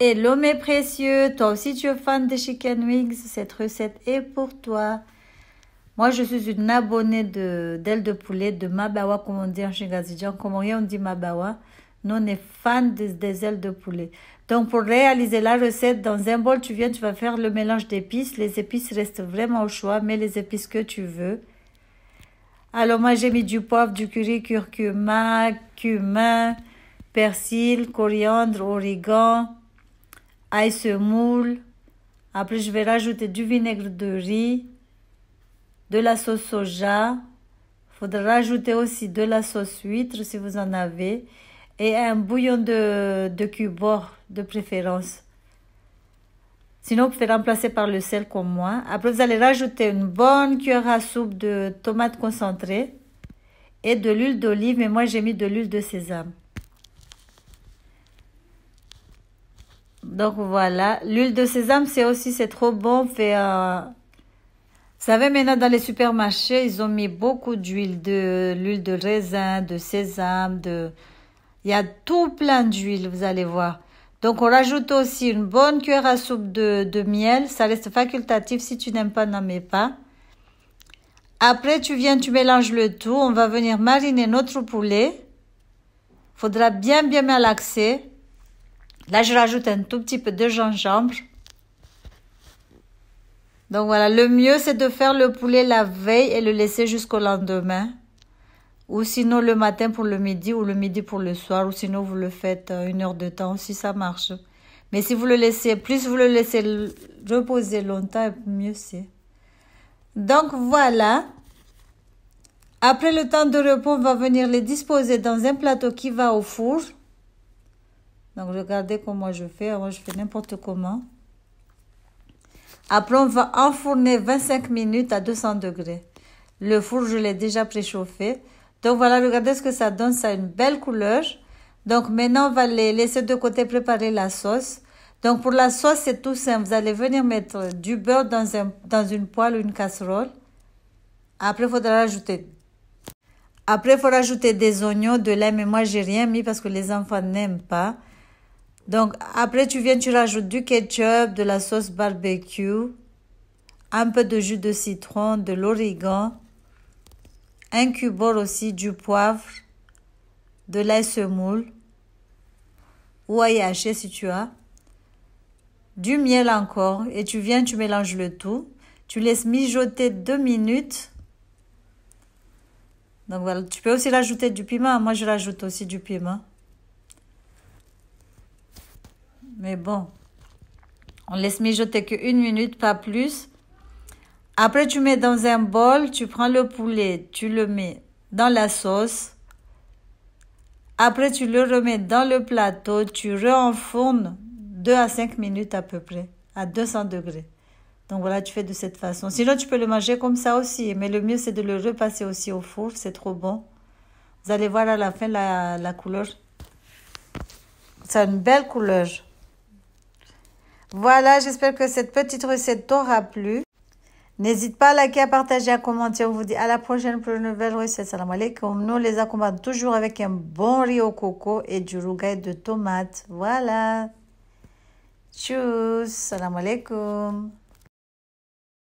Hello mes précieux, toi aussi tu es fan des chicken wings, cette recette est pour toi. Moi je suis une abonnée de de, de poulet de Mabawa, comme on dit en comment comme on dit Mabawa. Nous on est fan des ailes de poulet. Donc pour réaliser la recette, dans un bol tu viens, tu vas faire le mélange d'épices. Les épices restent vraiment au choix, mets les épices que tu veux. Alors moi j'ai mis du poivre, du curry, curcuma, cumin, persil, coriandre, origan ail se moule. Après, je vais rajouter du vinaigre de riz, de la sauce soja. Il faudra rajouter aussi de la sauce huître si vous en avez et un bouillon de, de de préférence. Sinon, vous pouvez remplacer par le sel comme moi. Après, vous allez rajouter une bonne cuillère à soupe de tomates concentrées et de l'huile d'olive, mais moi j'ai mis de l'huile de sésame. Donc voilà, l'huile de sésame, c'est aussi, c'est trop bon. Fait, euh, Vous savez, maintenant dans les supermarchés, ils ont mis beaucoup d'huile, de l'huile de raisin, de sésame, de... Il y a tout plein d'huile, vous allez voir. Donc on rajoute aussi une bonne cuillère à soupe de, miel. Ça reste facultatif, si tu n'aimes pas, n'en mets pas. Après, tu viens, tu mélanges le tout. On va venir mariner notre poulet. Faudra bien, bien malaxer. Là, je rajoute un tout petit peu de gingembre. Donc voilà, le mieux c'est de faire le poulet la veille et le laisser jusqu'au lendemain. Ou sinon le matin pour le midi ou le midi pour le soir. Ou sinon vous le faites euh, une heure de temps si ça marche. Mais si vous le laissez, plus vous le laissez reposer longtemps, mieux c'est. Donc voilà. Après le temps de repos, on va venir les disposer dans un plateau qui va au four. Donc regardez comment je fais. Moi, je fais n'importe comment. Après, on va enfourner 25 minutes à 200 degrés. Le four, je l'ai déjà préchauffé. Donc voilà, regardez ce que ça donne. Ça a une belle couleur. Donc maintenant, on va les laisser de côté préparer la sauce. Donc pour la sauce, c'est tout simple. Vous allez venir mettre du beurre dans, dans une poêle ou une casserole. Après, il faudra ajouter Après, il faut rajouter des oignons, de lait. Mais moi, j'ai rien mis parce que les enfants n'aiment pas. Donc après, tu viens, tu rajoutes du ketchup, de la sauce barbecue, un peu de jus de citron, de l'origan, un cubeur aussi, du poivre, de l'ail semoule ou ail haché si tu as, du miel encore et tu viens, tu mélanges le tout. Tu laisses mijoter deux minutes. Donc voilà, tu peux aussi rajouter du piment. Moi, je rajoute aussi du piment. Mais bon, on laisse mijoter qu'une minute, pas plus. Après, tu mets dans un bol, tu prends le poulet, tu le mets dans la sauce. Après, tu le remets dans le plateau, tu re-enfournes 2 à 5 minutes à peu près, à 200 degrés. Donc voilà, tu fais de cette façon. Sinon, tu peux le manger comme ça aussi, mais le mieux, c'est de le repasser aussi au four, c'est trop bon. Vous allez voir à la fin la, la couleur. C'est une belle couleur. Voilà, j'espère que cette petite recette t'aura plu. N'hésite pas à liker, à partager, à commenter. On vous dit à la prochaine pour une nouvelle recette. Salam alaikum. Nous les accompagnons toujours avec un bon riz au coco et du rougail de tomates. Voilà. Tchuss. Salam alaikum.